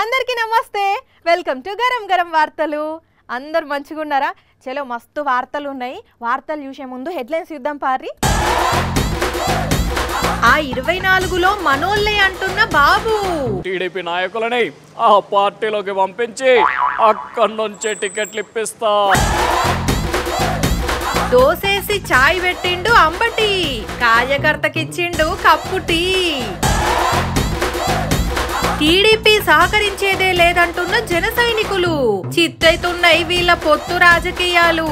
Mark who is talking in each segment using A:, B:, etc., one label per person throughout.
A: అందరికీ నమస్తే welcome to garam garam వార్తలు అందరు మంచిగా ఉన్నారా చలో మస్తు వార్తలు ఉన్నాయి వార్తలు చూసే ముందు హెడ్లైన్స్ చూద్దాం పారి ఆ ఇరవై నాలుగులో మనోళ్ళే అంటున్న బాబు టీడీపీ నాయకులని
B: ఆ పార్టీలోకి పంపించి అక్కడి నుంచే టికెట్లు ఇప్పిస్తా
A: దోసేసి చాయ్ పెట్టిండు అంబటి కార్యకర్తకిచ్చిండు కప్పు టీ టీడీపీ సహకరించేదే లేదంటున్న జన సైనికులు చిత్తైతున్నాయి వీళ్ళ పొత్తు రాజకీయాలు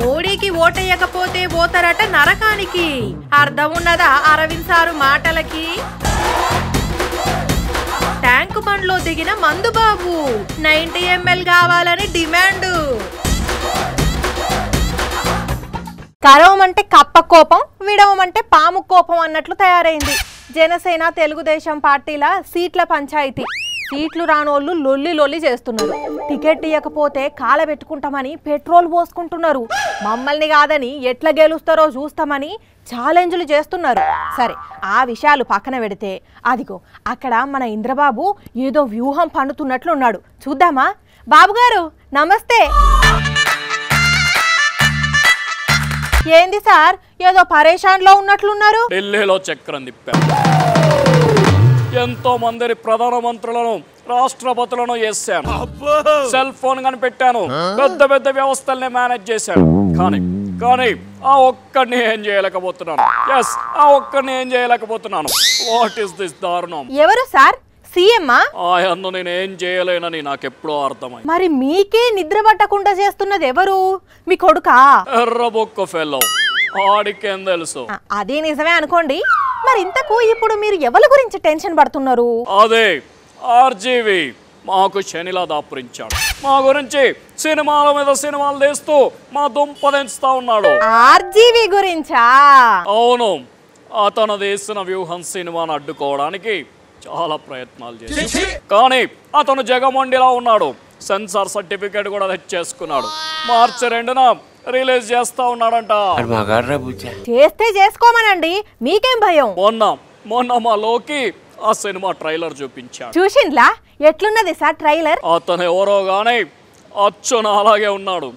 A: మోడీకి ఓటేయకపోతే పోతారట నరకానికి అర్థం ఉన్నదా అరవింద్ సారు మాటలకి ట్యాంక్ బండ్లో దిగిన మందుబాబు నైన్టీ ఎంఎల్ కావాలని డిమాండ్ కరవమంటే కప్ప కోపం విడవమంటే పాము కోపం అన్నట్లు తయారైంది జనసేన తెలుగుదేశం పార్టీల సీట్ల పంచాయతీ సీట్లు రానోళ్ళు లొల్లి లొల్లి చేస్తున్నారు టికెట్ ఇవ్వకపోతే కాల పెట్టుకుంటామని పెట్రోల్ పోసుకుంటున్నారు మమ్మల్ని కాదని ఎట్లా గెలుస్తారో చూస్తామని ఛాలెంజ్లు చేస్తున్నారు సరే ఆ విషయాలు పక్కన పెడితే అదిగో అక్కడ మన ఇంద్రబాబు ఏదో వ్యూహం ఉన్నాడు చూద్దామా బాబుగారు నమస్తే ఏంది సార్ ఏదో పరేషాన్ లో ఉన్నట్లున్నారు ఢిల్లీలో
B: చక్రం తిప్పారు ఎంతో మంది ప్రధానమంత్రులను రాష్ట్రపతులను చేశాను సెల్ ఫోన్ కనిపెట్టాను పెద్ద పెద్ద వ్యవస్థల్ని మేనేజ్ చేశాను కానీ కానీ ఆ ఒక్కడిని ఏం చేయలేకపోతున్నాను ఎస్ ఆ ఒక్కడిని ఏం చేయలేకపోతున్నాను వాట్ ఇస్ దిస్ దారుణం
A: ఎవరు సార్ సీఎమ్మా
B: ఆయన్ను నేనేం చేయలేనని నాకెప్పుడో అర్థమై
A: మరి మీకే నిద్ర పట్టకుండా చేస్తున్నది ఎవరు మీ కొడుకా
B: ఎర్రబొక్క ఫెల్లో ఆడికేం తెలుసు
A: అదే నిజమే అనుకోండి మరి ఇంతకు ఇప్పుడు మీరు ఎవరి గురించి టెన్షన్ పడుతున్నారు
B: అదే ఆర్జీవి మాకు శనిలా దాపురించాడు మా గురించి సినిమాల మీద సినిమాలు తీస్తూ మా దుంప దించుతా ఉన్నాడు
A: ఆర్జీవి గురించా
B: అవును అతను తీసిన వ్యూహం సినిమాను అడ్డుకోవడానికి చాలా ప్రయత్నాలు చేసి కానీ అతను జగమండిలా ఉన్నాడు సెన్సార్ సర్టిఫికేట్ కూడా తెచ్చేసుకున్నాడు మార్చి రెండున రిలీజ్ చేస్తా ఉన్నాడంట
A: చేస్తే చేసుకోమనండి
B: మీకేం భయం మొన్న మొన్న మా లోకి ఆ సినిమా ట్రైలర్ చూపించా
A: చూసిండ్లా ఎట్లున్నది సార్ ట్రైలర్ అతను ఎవరో
B: గానీ అచ్చున అలాగే ఉన్నాడు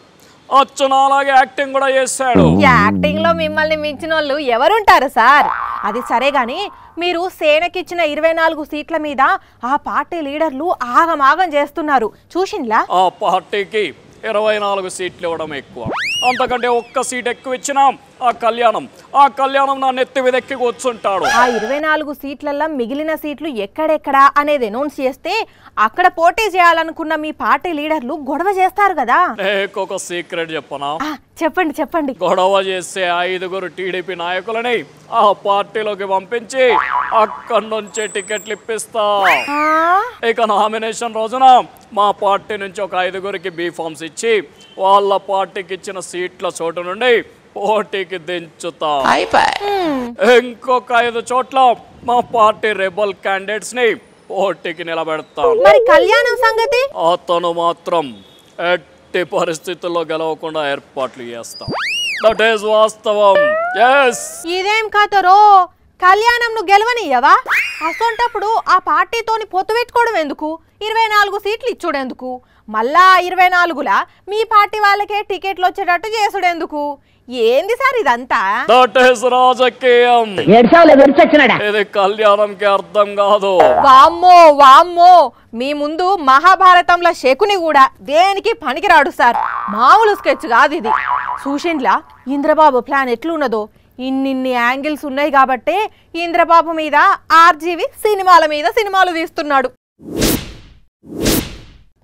B: అచ్చన అలాగే యాక్టింగ్ కూడా చేస్తాడు
A: యాక్టింగ్ లో మిమ్మల్ని మించిన వాళ్ళు ఎవరుంటారు సార్ అది సరే గాని మీరు సేనకిచ్చిన ఇరవై నాలుగు సీట్ల మీద ఆ పార్టీ లీడర్లు ఆగమాగం చేస్తున్నారు చూసిండ్లా
B: ఆ పార్టీకి ఇరవై నాలుగు సీట్లు ఇవ్వడం ఎక్కువ అంతకంటే ఒక్క సీట్ ఎక్కువ ఇచ్చినాం ఆ కళ్యాణం ఆ కళ్యాణం నా నెత్తి వెదక్కి కూర్చుంటాడు ఆ
A: ఇరవై నాలుగు సీట్లల్లో మిగిలిన సీట్లు ఎక్కడెక్కడా అనేది అనౌన్స్ చేస్తే అక్కడ పోటీ చేయాలనుకున్న మీ పార్టీ లీడర్లు గొడవ చేస్తారు కదా
B: ఒక సీక్రెట్ చెప్పనా
A: చెప్పండి చెప్పండి గొడవ
B: చేసే ఐదుగురు టీడీపీ నాయకులని ఆ పార్టీలోకి పంపించి అక్కడి నుంచే టికెట్లు ఇప్పిస్తా ఇక నామినేషన్ రోజున మా పార్టీ నుంచి ఒక ఐదుగురికి బీఫామ్స్ ఇచ్చి వాళ్ళ పార్టీకి ఇచ్చిన సీట్ల చోటు నుండి పోటీకి దించుతా ఇంకొక ఐదు చోట్ల మా పార్టీ రెబల్ క్యాండిడేట్స్ ని పోటీకి నిలబెడతాం మరి కళ్యాణం సంగతి అతను మాత్రం ఎట్టి పరిస్థితుల్లో గెలవకుండా ఏర్పాట్లు చేస్తాం దట్ ఈస్ వాస్తవం ఎస్
A: ఇదేం కాతరో కళ్యాణం నువ్వు గెలవనియ్యవా అసొంటప్పుడు ఆ పార్టీతోని పొత్తు పెట్టుకోవడం ఎందుకు ఇరవై నాలుగు సీట్లు ఇచ్చుడెందుకు మళ్ళా ఇరవై నాలుగులా మీ పార్టీ వాళ్ళకే టికెట్లు వచ్చేటట్టు చేసుడెందుకు ఏంది సార్ ఇదంతా
B: దట్ ఇస్ రాజకీయం ఇది అర్థం కాదు
A: వామ్మో వామ్మో మీ ముందు మహాభారతంలో శకుని కూడా దేనికి పనికిరాడు సార్ మామూలు స్కెచ్ కాదు ఇది సూషన్లా ఇంద్రబాబు ప్లాన్ ఎట్లున్నదో ఇన్నిన్ని యాంగిల్స్ ఉన్నాయి కాబట్టే ఇంద్రబాబు మీద ఆర్జీవి సినిమాల మీద సినిమాలు తీస్తున్నాడు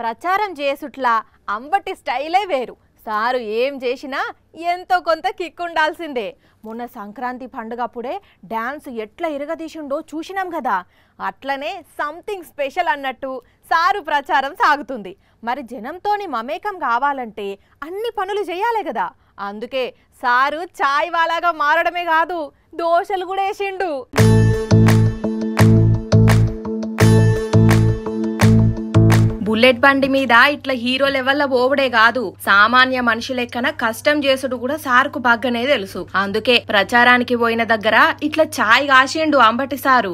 A: ప్రచారం చేసుట్లా అంబటి స్టైలే వేరు సారు ఏం చేసినా ఎంతో కొంత కిక్ ఉండాల్సిందే మొన్న సంక్రాంతి పండుగ అప్పుడే డ్యాన్స్ ఎట్లా ఇరగదీసిండో చూసినాం కదా అట్లనే సంథింగ్ స్పెషల్ అన్నట్టు సారు ప్రచారం సాగుతుంది మరి జనంతోని మమేకం కావాలంటే అన్ని పనులు చేయాలి కదా అందుకే సారు చాయ్ వాలాగా మారడమే కాదు దోశలు కూడా వేసిండు బుల్లెట్ బండి మీద ఇట్లా హీరో లో పోవుడే కాదు సామాన్య మనుషులెక్కన కష్టం చేసుడు కూడా సార్కు బగ్గనే తెలుసు అందుకే ప్రచారానికి పోయిన దగ్గర ఇట్లా ఛాయ్ కాసిండు అంబటి సారు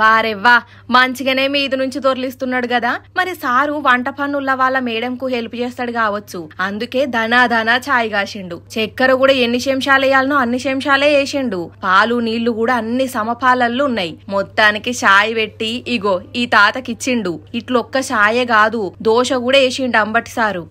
A: వారే వా మంచిగానే ఇది నుంచి తొరలిస్తున్నాడు కదా మరి సారు వంట పన్నుల వాళ్ళ మేడం కు హెల్ప్ చేస్తాడు కావచ్చు అందుకే ధనా ఛాయ్ కాసిండు చక్కెర కూడా ఎన్ని శంషాలు వేయాలనో అన్ని శంషాలే వేసిండు పాలు నీళ్లు కూడా అన్ని సమపాలల్లో ఉన్నాయి మొత్తానికి ఛాయ్ పెట్టి ఇగో ఈ తాతకిచ్చిండు ఇట్లొక్క ఛాయే కాదు దోశ కూడా వేసిండు అంబటి సారు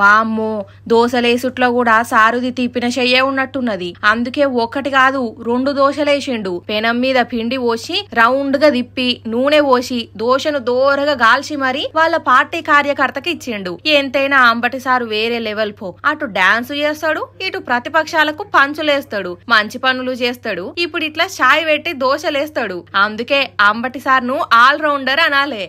A: వామ్మో దోశలేసుట్లో కూడా సారుది తీపిన చెయ్యే ఉన్నట్టున్నది అందుకే ఒకటి కాదు రెండు దోశలేసిండు పెనం మీద పిండి పోసి రౌండ్ గా తిప్పి నూనె పోసి దోశను దోరగా గాల్చి మరి వాళ్ళ పార్టీ కార్యకర్తకి ఇచ్చిండు ఎంతైనా అంబటి సారు వేరే లెవెల్ పో అటు డాన్స్ చేస్తాడు ఇటు ప్రతిపక్షాలకు పంచులేస్తాడు మంచి పనులు చేస్తాడు ఇప్పుడు ఇట్లా ఛాయ్ పెట్టి దోశలేస్తాడు అందుకే అంబటి సార్ ను ఆల్రౌండర్ అనాలే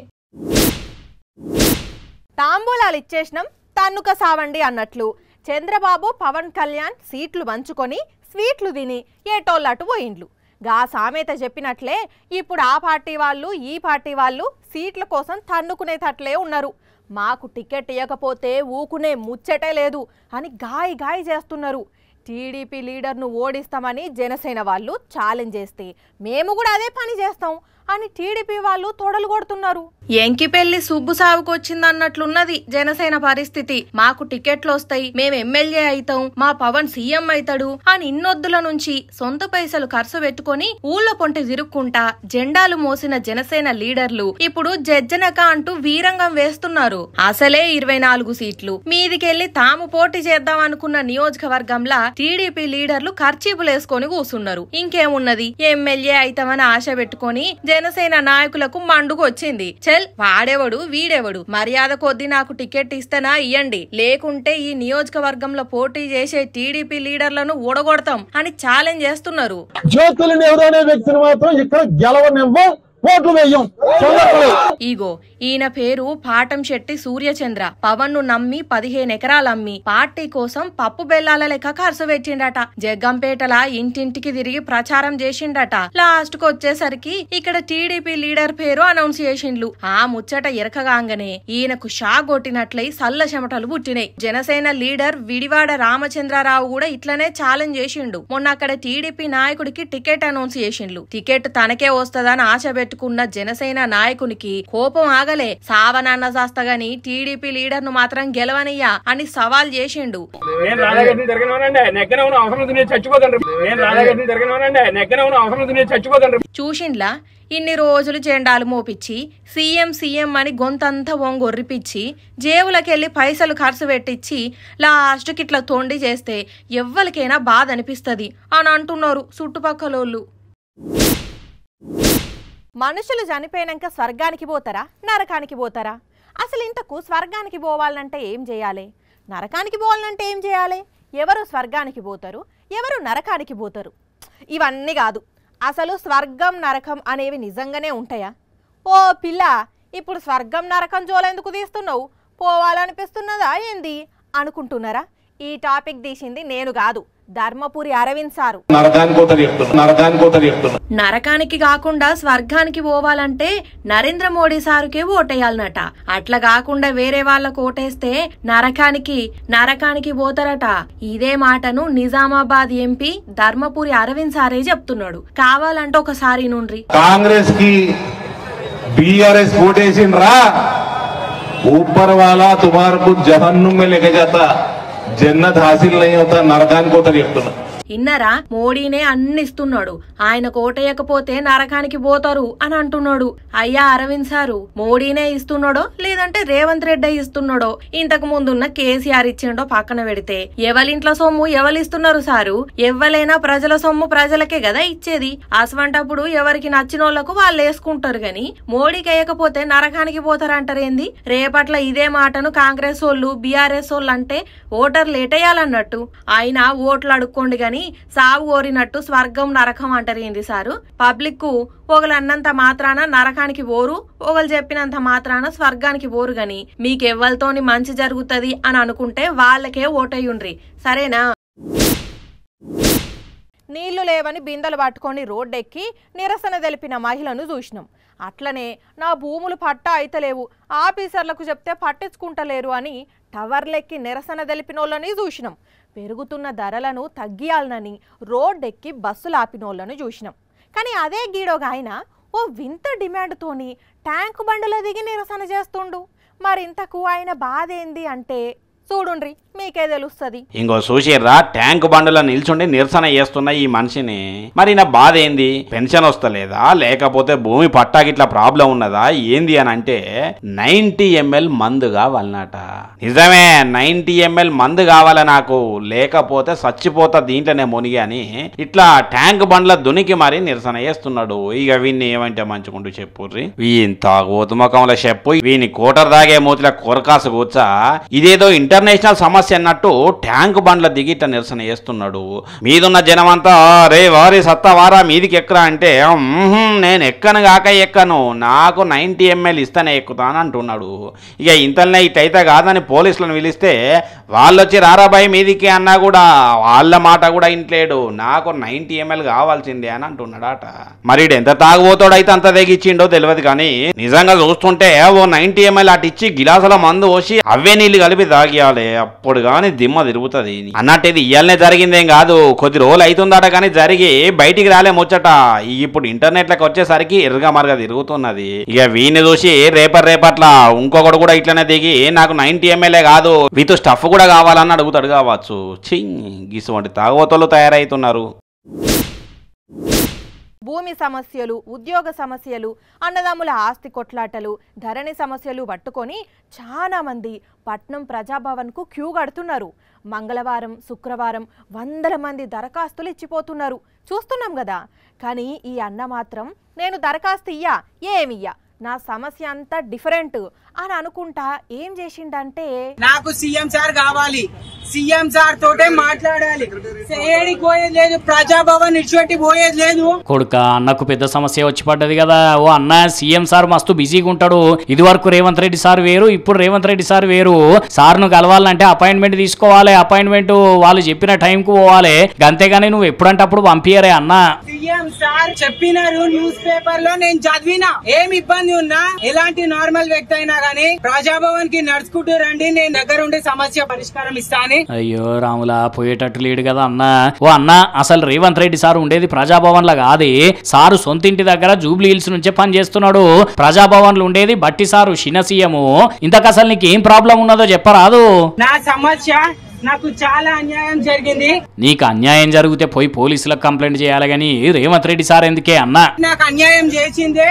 A: తాంబూలాలు ఇచ్చేసినాం తన్నుక సావండి అన్నట్లు చంద్రబాబు పవన్ కళ్యాణ్ సీట్లు పంచుకొని స్వీట్లు తిని ఏటోళ్ళటు పోయిండ్లు గా సామెత చెప్పినట్లే ఇప్పుడు ఆ పార్టీ వాళ్ళు ఈ పార్టీ వాళ్ళు సీట్ల కోసం తన్నుకునేటట్లే ఉన్నారు మాకు టికెట్ ఇవ్వకపోతే ఊకునే ముచ్చటే లేదు అని గాయి గాయి చేస్తున్నారు టీడీపీ లీడర్ను ఓడిస్తామని జనసేన వాళ్ళు ఛాలెంజ్ చేస్తే మేము కూడా అదే పని చేస్తాం అని టీడీపీ వాళ్ళు తొడలు కొడుతున్నారు ఎంకి పెళ్లి సుబ్బు సాగుకు వచ్చిందన్నట్లున్నది జనసేన పరిస్థితి మాకు టికెట్లు వస్తాయి మేము ఎమ్మెల్యే అవుతాం మా పవన్ సీఎం అవుతాడు అని ఇన్నొద్దుల నుంచి సొంత పైసలు ఖర్చు పెట్టుకుని ఊళ్ళ పొంటి తిరుక్కుంటా జెండాలు మోసిన జనసేన లీడర్లు ఇప్పుడు జజ్జనక అంటూ వీరంగం వేస్తున్నారు అసలే ఇరవై నాలుగు సీట్లు మీదికెళ్లి తాము పోటీ చేద్దాం అనుకున్న నియోజకవర్గంలా టీడీపీ లీడర్లు ఖర్చీపులు వేసుకొని కూసున్నారు ఇంకేమున్నది ఎమ్మెల్యే అయితామని ఆశ పెట్టుకొని జనసేన నాయకులకు మండుకు వచ్చింది చెల్ వాడేవడు వీడేవడు మర్యాద కొద్దీ నాకు టికెట్ ఇస్తేనా ఇయ్యండి లేకుంటే ఈ నియోజకవర్గంలో పోటీ చేసే టీడీపీ లీడర్లను ఊడగొడతాం అని ఛాలెంజ్ చేస్తున్నారు జ్యోతులు ఎవరనే వ్యక్తిని
B: మాత్రం ఇక్కడ గెలవనివ్వ
A: ఇగో ఈయన పేరు పాటం శెట్టి సూర్యచంద్ర పవన్ ను నమ్మి పదిహేను ఎకరాలు అమ్మి పార్టీ కోసం పప్పు బెల్లాల లెక్క ఖర్చు పెట్టిండట జగ్గంపేటల ఇంటింటికి తిరిగి ప్రచారం చేసిండట లాస్ట్ కు వచ్చేసరికి ఇక్కడ టీడీపీ లీడర్ పేరు అనౌన్స్ చేసిండ్లు ఆ ముచ్చట ఇరకగాంగనే ఈయనకు షా కొట్టినట్లయి సల్ల చెమటలు పుట్టినాయి జనసేన లీడర్ విడివాడ రామచంద్రరావు కూడా ఇట్లనే ఛాలెంజ్ చేసిండు మొన్న అక్కడ టీడీపీ నాయకుడికి టికెట్ అనౌన్స్ చేసిండ్లు టికెట్ తనకే వస్తదని ఆశ పెట్టుకున్న జనసేన నాయకునికి కోపం ఆగలే సావనాన్న గాని టీడీపీ లీడర్ ను మాత్రం గెలవనయ్యా అని సవాల్ చేసిండు చూసిండ్లా ఇన్ని రోజులు జెండాలు మోపిచ్చి సీఎం సీఎం అని గొంతంతా ఒంగొర్రిపిచ్చి జేవులకెళ్లి పైసలు ఖర్చు పెట్టించి లాస్ట్ ఇట్లా తోండి చేస్తే ఎవ్వరికైనా బాధ అనిపిస్తుంది అని అంటున్నారు చుట్టుపక్కలోళ్ళు మనుషులు చనిపోయినాక స్వర్గానికి పోతారా నరకానికి పోతారా అసలు ఇంతకు స్వర్గానికి పోవాలంటే ఏం చేయాలి నరకానికి పోవాలంటే ఏం చేయాలి ఎవరు స్వర్గానికి పోతారు ఎవరు నరకానికి పోతారు ఇవన్నీ కాదు అసలు స్వర్గం నరకం అనేవి నిజంగానే ఉంటాయా ఓ పిల్ల ఇప్పుడు స్వర్గం నరకం జోలెందుకు తీస్తున్నావు పోవాలనిపిస్తున్నదా ఏంది అనుకుంటున్నారా ఈ టాపిక్ తీసింది నేను కాదు ధర్మపురి అరవింద్ సారు నరకానికి కాకుండా స్వర్గానికి పోవాలంటే నరేంద్ర మోడీ సారుకే ఓటేయాలనట అట్లా కాకుండా వేరే వాళ్ళకు ఓటేస్తే నరకానికి నరకానికి పోతారట ఇదే మాటను నిజామాబాద్ ఎంపీ ధర్మపురి అరవింద్ సారే చెప్తున్నాడు కావాలంటే ఒకసారి నుండ్రి
C: కాంగ్రెస్ కి బిఆర్ఎస్ ఓటేసిండ్రా ऊपर वाला तुम्हारे को जहन्नुम जन्नत हासिल नहीं होता नारदान को तरीक
A: ఇన్నరా మోడీనే అన్నిస్తున్నాడు ఆయన కోటయ్యకపోతే నరకానికి పోతారు అని అంటున్నాడు అయ్యా అరవింద్ సారు మోడీనే ఇస్తున్నాడో లేదంటే రేవంత్ రెడ్డి ఇస్తున్నాడో ఇంతకు ముందున్న కేసీఆర్ ఇచ్చిండో పక్కన పెడితే ఎవలింట్ల సొమ్ము ఎవలిస్తున్నారు సారు ఎవ్వలైనా ప్రజల సొమ్ము ప్రజలకే కదా ఇచ్చేది అసవంటప్పుడు ఎవరికి నచ్చిన వాళ్లకు వాళ్ళు వేసుకుంటారు గాని మోడీకి వేయకపోతే నరకానికి పోతారంటారేంది రేపట్ల ఇదే మాటను కాంగ్రెస్ వాళ్ళు బీఆర్ఎస్ వాళ్ళు అంటే ఓటర్లు ఎటేయాలన్నట్టు అయినా ఓట్లు అడుక్కోండి గాని కానీ సావు ఓరినట్టు స్వర్గం నరకం ఏంది సారు పబ్లిక్ కు ఒకళ్ళు అన్నంత మాత్రాన నరకానికి ఓరు ఒకళ్ళు చెప్పినంత మాత్రాన స్వర్గానికి ఓరు గని మీకెవ్వరితోని మంచి జరుగుతుంది అని అనుకుంటే వాళ్ళకే ఓటయ్యుండ్రి సరేనా నీళ్లు లేవని బిందెలు పట్టుకొని రోడ్డెక్కి నిరసన తెలిపిన మహిళను చూసినాం అట్లనే నా భూములు పట్టా అయితలేవు ఆఫీసర్లకు చెప్తే పట్టించుకుంటలేరు అని టవర్లెక్కి నిరసన తెలిపిన వాళ్ళని చూసినాం పెరుగుతున్న ధరలను తగ్గియాలనని రోడ్డెక్కి బస్సులు ఆపినోళ్లను చూసినాం కానీ అదే గీడోగా ఆయన ఓ వింత డిమాండ్తోని ట్యాంక్ బండులో దిగి నిరసన చేస్తుండు మరింతకు ఆయన బాధ ఏంది అంటే చూడుండ్రి మీకే తెలుస్తుంది
C: ఇంకో చూసిర్రా ట్యాంక్ బండ్లో నిల్చుండి నిరసన చేస్తున్న ఈ మనిషిని మరి నా బాధ ఏంది పెన్షన్ వస్తలేదా లేకపోతే భూమి పట్టాకిట్లా ప్రాబ్లం ఉన్నదా ఏంది అని అంటే నైన్టీ ఎంఎల్ మందు కావాలన్నట నిజమే నైన్టీ ఎంఎల్ మందు కావాల నాకు లేకపోతే చచ్చిపోతా దీంట్లోనే మునిగి అని ఇట్లా ట్యాంక్ బండ్ల దునికి మరి నిరసన చేస్తున్నాడు ఇక వీన్ని ఏమంటే మంచుకుంటూ చెప్పుర్రి వీని తాగుతుమకంలో చెప్పు వీని కోటర్ దాగే మూతిలో కొరకాసు కూర్చా ఇదేదో ఇంటర్ ఇంటర్నేషనల్ సమస్య అన్నట్టు ట్యాంక్ బండ్ల దిగిట నిరసన చేస్తున్నాడు మీదున్న జనమంతా రే వారి సత్తావారా మీదికి ఎక్కరా అంటే నేను ఎక్కను కాక ఎక్కను నాకు నైంటీ ఎంఎల్ ఇస్తానే ఎక్కుతాను అంటున్నాడు ఇక ఇంతలనే ఇటైతే కాదని పోలీసులను పిలిస్తే వాళ్ళు వచ్చి రారాబాయి మీదికి అన్నా కూడా వాళ్ళ మాట కూడా ఇంట్లేడు నాకు నైన్టీ ఎంఎల్ కావాల్సిందే అని అంటున్నాడట మరి ఎంత తాగుబోతాడైతే అంత దిగిచ్చిండో తెలియదు కానీ నిజంగా చూస్తుంటే ఓ నైన్టీ ఎంఎల్ అటు ఇచ్చి గిలాసుల మందు పోసి అవే నీళ్ళు కలిపి తాగా పెట్టాలి అప్పుడు కానీ దిమ్మ తిరుగుతుంది అన్నట్టు ఇది ఇయ్యాలనే జరిగిందేం కాదు కొద్ది రోజులు అవుతుందట కానీ జరిగి బయటికి రాలే ముచ్చట ఇప్పుడు ఇంటర్నెట్లకు వచ్చేసరికి ఎర్రగా మరగా తిరుగుతున్నది ఇక వీని చూసి రేపర్ రేపట్లా ఇంకొకటి కూడా ఇట్లనే దిగి నాకు నైన్టీ ఎంఎల్ఏ కాదు విత్ స్టఫ్ కూడా కావాలని అడుగుతాడు కావచ్చు చింగ్ వంటి తాగోతలు తయారవుతున్నారు
A: భూమి సమస్యలు ఉద్యోగ సమస్యలు అన్నదమ్ముల ఆస్తి కొట్లాటలు ధరణి సమస్యలు పట్టుకొని చాలామంది పట్నం ప్రజాభవన్కు క్యూ కడుతున్నారు మంగళవారం శుక్రవారం వందల మంది దరఖాస్తులు ఇచ్చిపోతున్నారు చూస్తున్నాం కదా కానీ ఈ అన్న మాత్రం నేను దరఖాస్తు ఇయ్యా ఏమియ్యా నా సమస్య అంతా డిఫరెంట్ అని అనుకుంటా ఏం చేసిండంటే
C: నాకు సీఎం సార్ కావాలి సీఎం సార్ తోటే మాట్లాడాలి ఏడి పోయేది లేదు ప్రజాభవన్ ఇటువంటి పోయేది లేదు
D: కొడుక అన్నకు పెద్ద సమస్య వచ్చి పడ్డది కదా ఓ అన్న సీఎం సార్ మస్తు బిజీగా ఉంటాడు ఇది వరకు రేవంత్ రెడ్డి సార్ వేరు ఇప్పుడు రేవంత్ రెడ్డి సార్ వేరు సార్ ను కలవాలంటే అపాయింట్మెంట్ తీసుకోవాలి అపాయింట్మెంట్ వాళ్ళు చెప్పిన టైం కు పోవాలి అంతేగాని నువ్వు ఎప్పుడంటే అప్పుడు పంపియరే అన్న
C: సీఎం సార్ చెప్పినారు న్యూస్ పేపర్ లో నేను చదివినా ఏం ఇబ్బంది ఉన్నా ఎలాంటి నార్మల్ వ్యక్తి అయినా అని ప్రజాభవన్ కి నడుచుకుంటూ రండి నేను దగ్గర ఉండి సమస్య పరిష్కారం ఇస్తాను
D: అయ్యో రాములా పోయేటట్టు లేడు కదా అన్న ఓ అన్న అసలు రేవంత్ రెడ్డి సార్ ఉండేది ప్రజాభవన్ లా కాదు సారు సొంత ఇంటి దగ్గర జూబ్లీ హిల్స్ నుంచే పని చేస్తున్నాడు ప్రజాభవన్ లో ఉండేది బట్టి సారు చిన్న సీఎం ఇంతకు అసలు నీకు ఏం ప్రాబ్లం ఉన్నదో చెప్పరాదు
C: నా సమస్య నాకు చాలా అన్యాయం జరిగింది
D: నీకు అన్యాయం జరిగితే పోయి పోలీసులకు కంప్లైంట్ చేయాలి కానీ రేవంత్ రెడ్డి సార్ ఎందుకే అన్నా
C: నాకు అన్యాయం చేసిందే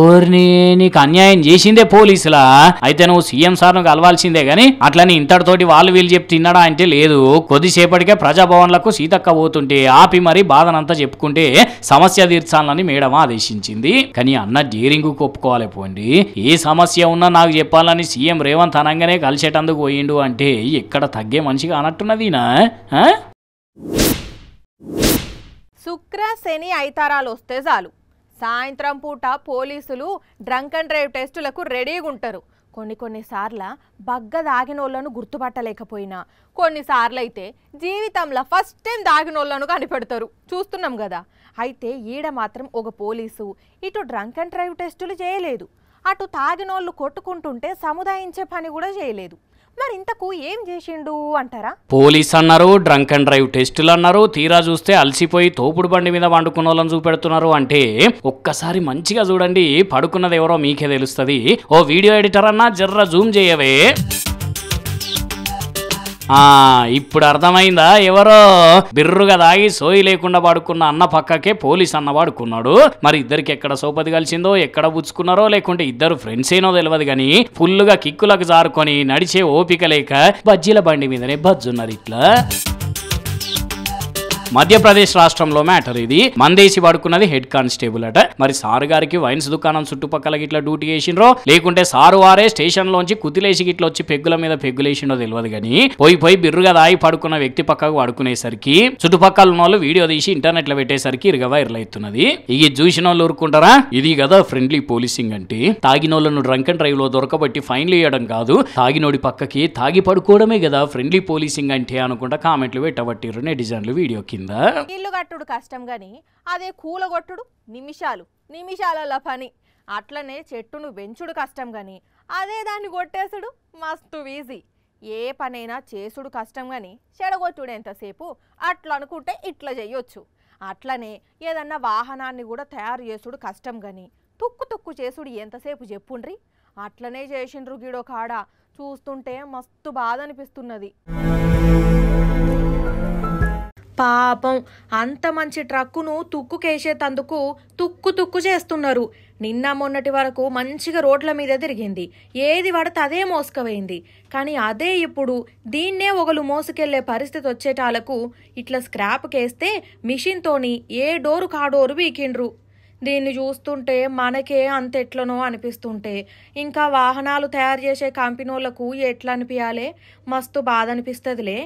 D: ఓర్ని నీకు అన్యాయం చేసిందే పోలీసులా అయితే నువ్వు సీఎం సార్ ను కలవాల్సిందే గాని అట్లని ఇంతటితోటి వాళ్ళు వీళ్ళు చెప్పి తిన్నాడా అంటే లేదు కొద్దిసేపటికే ప్రజాభవన్లకు సీతక్క పోతుంటే ఆపి మరి బాధనంతా చెప్పుకుంటే సమస్య తీర్చాలని మేడం ఆదేశించింది కానీ అన్న డీరింగ్ ఒప్పుకోవాలి పోండి ఏ సమస్య ఉన్నా నాకు చెప్పాలని సీఎం రేవంత్ అనగానే కలిసేటందుకు పోయిండు అంటే ఇక్కడ తగ్గే మనిషిగా అన్నట్టున్నదినా
A: శుక్ర శని ఐతారాలు వస్తే చాలు సాయంత్రం పూట పోలీసులు డ్రంక్ అండ్ డ్రైవ్ టెస్టులకు రెడీగా ఉంటారు కొన్ని కొన్నిసార్ల బగ్గ దాగినోళ్లను గుర్తుపట్టలేకపోయినా కొన్నిసార్లు అయితే జీవితంలో ఫస్ట్ టైం దాగినోళ్లను కనిపెడతారు చూస్తున్నాం కదా అయితే ఈడ మాత్రం ఒక పోలీసు ఇటు డ్రంక్ అండ్ డ్రైవ్ టెస్టులు చేయలేదు అటు తాగినోళ్ళు కొట్టుకుంటుంటే సముదాయించే పని కూడా చేయలేదు మరింతకు ఇంతకు ఏం చేసిండు అంటారా
D: పోలీస్ అన్నారు డ్రంక్ అండ్ డ్రైవ్ టెస్టులు అన్నారు తీరా చూస్తే అలసిపోయి తోపుడు బండి మీద వండుకున్న వాళ్ళని చూపెడుతున్నారు అంటే ఒక్కసారి మంచిగా చూడండి పడుకున్నది ఎవరో మీకే తెలుస్తుంది ఓ వీడియో ఎడిటర్ అన్నా జర్ర జూమ్ చేయవే ఇప్పుడు అర్థమైందా ఎవరో బిర్రుగా దాగి సోయి లేకుండా పాడుకున్న అన్న పక్కకే పోలీస్ అన్న పాడుకున్నాడు మరి ఇద్దరికి ఎక్కడ సోపతి కలిసిందో ఎక్కడ పుచ్చుకున్నారో లేకుంటే ఇద్దరు ఫ్రెండ్స్ ఏనో తెలియదు కానీ ఫుల్గా కిక్కులకు జారుకొని నడిచే ఓపిక లేక బజ్జీల బండి మీదనే బజ్జున్నారు ఇట్లా మధ్యప్రదేశ్ రాష్ట్రంలో మ్యాటర్ ఇది మందేసి పడుకున్నది హెడ్ కానిస్టేబుల్ అట మరి సారు గారికి వైన్స్ దుకాణం చుట్టుపక్కల గిట్లా డ్యూటీ చేసిండ్రో లేకుంటే సారు వారే స్టేషన్ లోంచి కుతిలేసి గిట్ల వచ్చి పెగ్గుల మీద పెగ్గులేసిండో తెలియదు కానీ పోయి పోయి బిర్రుగా దాయి పడుకున్న వ్యక్తి పక్కకు పడుకునేసరికి చుట్టుపక్కల ఉన్న వాళ్ళు వీడియో తీసి ఇంటర్నెట్ లో పెట్టేసరికి ఇరుగ వైరల్ అవుతున్నది ఇది చూసిన వాళ్ళు ఊరుకుంటారా ఇది కదా ఫ్రెండ్లీ పోలీసింగ్ అంటే తాగినోళ్లను డ్రంక్ అండ్ డ్రైవ్ లో దొరకబట్టి ఫైన్లు వేయడం కాదు తాగినోడి పక్కకి తాగి పడుకోవడమే కదా ఫ్రెండ్లీ పోలీసింగ్ అంటే అనుకుంటా కామెంట్లు పెట్టబట్టిరు నెటిజన్లు వీడియో కింద అయిపోయిందా
A: ఇల్లు కట్టుడు కష్టం గాని అదే కూలగొట్టుడు నిమిషాలు నిమిషాలలో పని అట్లనే చెట్టును పెంచుడు కష్టం గాని అదే దాన్ని కొట్టేసుడు మస్తు ఈజీ ఏ పనైనా చేసుడు కష్టం గాని చెడగొట్టుడు ఎంతసేపు అట్లా అనుకుంటే ఇట్లా చేయొచ్చు అట్లనే ఏదన్నా వాహనాన్ని కూడా తయారు చేసుడు కష్టం గాని తుక్కు తుక్కు చేసుడు ఎంతసేపు చెప్పుండ్రి అట్లనే చేసిండ్రు గీడో కాడ చూస్తుంటే మస్తు బాధ అనిపిస్తున్నది పాపం అంత మంచి ట్రక్కును తుక్కుకేసేటందుకు తుక్కు తుక్కు చేస్తున్నారు నిన్న మొన్నటి వరకు మంచిగా రోడ్ల మీద తిరిగింది ఏది పడితే అదే మోసుకపోయింది కానీ అదే ఇప్పుడు దీన్నే ఒకలు మోసుకెళ్లే పరిస్థితి వచ్చేటాలకు ఇట్లా స్క్రాప్ కేస్తే మిషన్తోని ఏ డోరు కాడోరు బీకిండ్రు దీన్ని చూస్తుంటే మనకే అంత ఎట్లనో అనిపిస్తుంటే ఇంకా వాహనాలు తయారు చేసే కంపెనీలకు ఎట్లా అనిపించాలి మస్తు బాధ అనిపిస్తుందిలే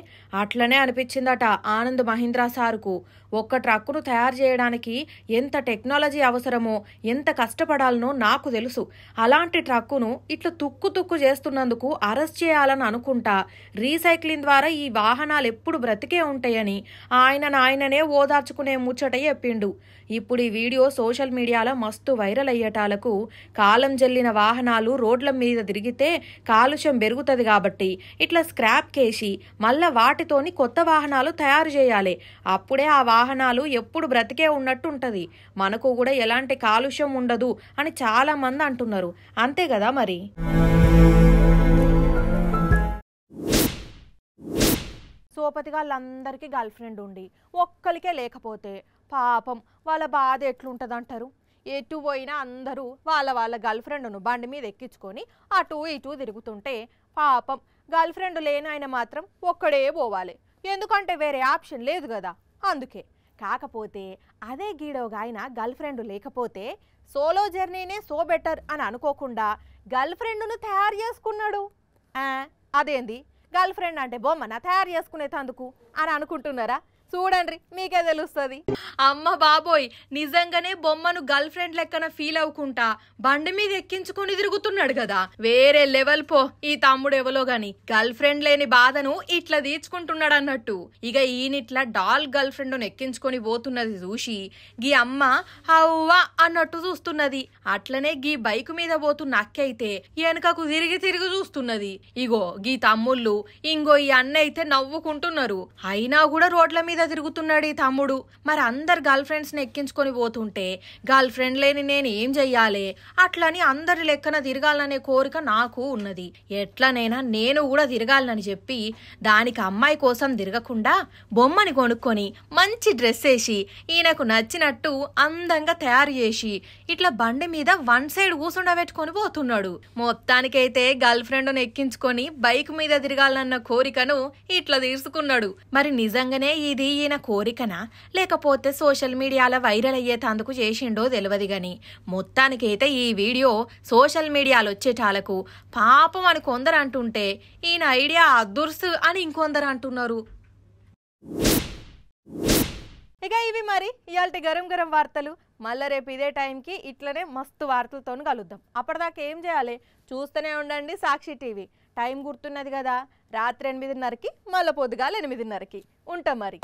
A: అట్లనే అనిపించిందట ఆనంద్ మహీంద్రా సార్కు ఒక్క ట్రక్కును తయారు చేయడానికి ఎంత టెక్నాలజీ అవసరమో ఎంత కష్టపడాలనో నాకు తెలుసు అలాంటి ట్రక్కును ఇట్లా తుక్కు తుక్కు చేస్తున్నందుకు అరెస్ట్ చేయాలని అనుకుంటా రీసైక్లింగ్ ద్వారా ఈ వాహనాలు ఎప్పుడు బ్రతికే ఉంటాయని ఆయన ఆయననే ఓదార్చుకునే ముచ్చట చెప్పిండు ఇప్పుడు ఈ వీడియో సోషల్ సోషల్ మీడియాలో మస్తు వైరల్ అయ్యేటాలకు కాలం జల్లిన వాహనాలు రోడ్ల మీద తిరిగితే కాలుష్యం పెరుగుతుంది కాబట్టి ఇట్లా స్క్రాప్ కేసి మళ్ళా వాటితోని కొత్త వాహనాలు తయారు చేయాలి అప్పుడే ఆ వాహనాలు ఎప్పుడు బ్రతికే ఉన్నట్టు ఉంటుంది మనకు కూడా ఎలాంటి కాలుష్యం ఉండదు అని చాలా మంది అంటున్నారు అంతే కదా మరి సోపతి వాళ్ళందరికీ గర్ల్ ఫ్రెండ్ ఉండి ఒక్కరికే లేకపోతే పాపం వాళ్ళ బాధ ఎట్లుంటుందంటారు ఎటు పోయినా అందరూ వాళ్ళ వాళ్ళ గర్ల్ ఫ్రెండ్ను బండి మీద ఎక్కించుకొని అటు ఇటు తిరుగుతుంటే పాపం గర్ల్ ఫ్రెండ్ లేని ఆయన మాత్రం ఒక్కడే పోవాలి ఎందుకంటే వేరే ఆప్షన్ లేదు కదా అందుకే కాకపోతే అదే గీడోగా ఆయన గర్ల్ ఫ్రెండ్ లేకపోతే సోలో జర్నీనే సో బెటర్ అని అనుకోకుండా గర్ల్ ఫ్రెండ్ను తయారు చేసుకున్నాడు అదేంది గర్ల్ ఫ్రెండ్ అంటే బొమ్మన తయారు చేసుకునేది అందుకు అని అనుకుంటున్నారా చూడండి మీకే తెలుస్తుంది అమ్మ బాబోయ్ నిజంగానే బొమ్మను గర్ల్ ఫ్రెండ్ లెక్కన ఫీల్ అవ్వకుంటా బండి మీద ఎక్కించుకుని తిరుగుతున్నాడు కదా వేరే లెవెల్ పో ఈ తమ్ముడు ఎవలో గాని గర్ల్ ఫ్రెండ్ లేని బాధను ఇట్లా తీర్చుకుంటున్నాడు అన్నట్టు ఇక ఈయనిట్లా డాల్ గర్ల్ ఫ్రెండ్ ఎక్కించుకొని పోతున్నది చూసి గీ అమ్మ హవ్వా అన్నట్టు చూస్తున్నది అట్లనే గీ బైక్ మీద పోతున్న అక్క అయితే వెనకకు తిరిగి తిరిగి చూస్తున్నది ఇగో గీ తమ్ముళ్ళు ఇంగో ఈ అన్న అయితే నవ్వుకుంటున్నారు అయినా కూడా రోడ్ల మీద మీద తిరుగుతున్నాడు ఈ తమ్ముడు మరి అందరు గర్ల్ ఫ్రెండ్స్ని ఎక్కించుకొని పోతుంటే గర్ల్ ఫ్రెండ్ లేని నేను ఏం చెయ్యాలి అట్లని అందరి లెక్కన తిరగాలనే కోరిక నాకు ఉన్నది ఎట్లనైనా నేను కూడా తిరగాలని చెప్పి దానికి అమ్మాయి కోసం తిరగకుండా బొమ్మని కొనుక్కొని మంచి డ్రెస్ వేసి ఈయనకు నచ్చినట్టు అందంగా తయారు చేసి ఇట్లా బండి మీద వన్ సైడ్ కూసుండబెట్టుకొని పోతున్నాడు మొత్తానికైతే గర్ల్ ఫ్రెండ్ను ఎక్కించుకొని బైక్ మీద తిరగాలన్న కోరికను ఇట్లా తీసుకున్నాడు మరి నిజంగానే ఇది ఈయన కోరికన లేకపోతే సోషల్ మీడియాలో వైరల్ అయ్యేటందుకు చేసిండో తెలియదు గాని మొత్తానికైతే ఈ వీడియో సోషల్ మీడియాలో వచ్చేటాలకు పాపం అని కొందరు అంటుంటే ఈయన ఐడియా అదుర్సు అని ఇంకొందరు అంటున్నారు ఇక ఇవి మరి ఇవాళ గరం గరం వార్తలు మళ్ళీ రేపు ఇదే టైంకి ఇట్లనే మస్తు వార్తలతో కలుద్దాం అప్పటిదాకా ఏం చేయాలి చూస్తూనే ఉండండి సాక్షి టీవీ టైం గుర్తున్నది కదా రాత్రి ఎనిమిదిన్నరకి మళ్ళీ పొద్దుగాల ఎనిమిదిన్నరకి ఉంటాం మరి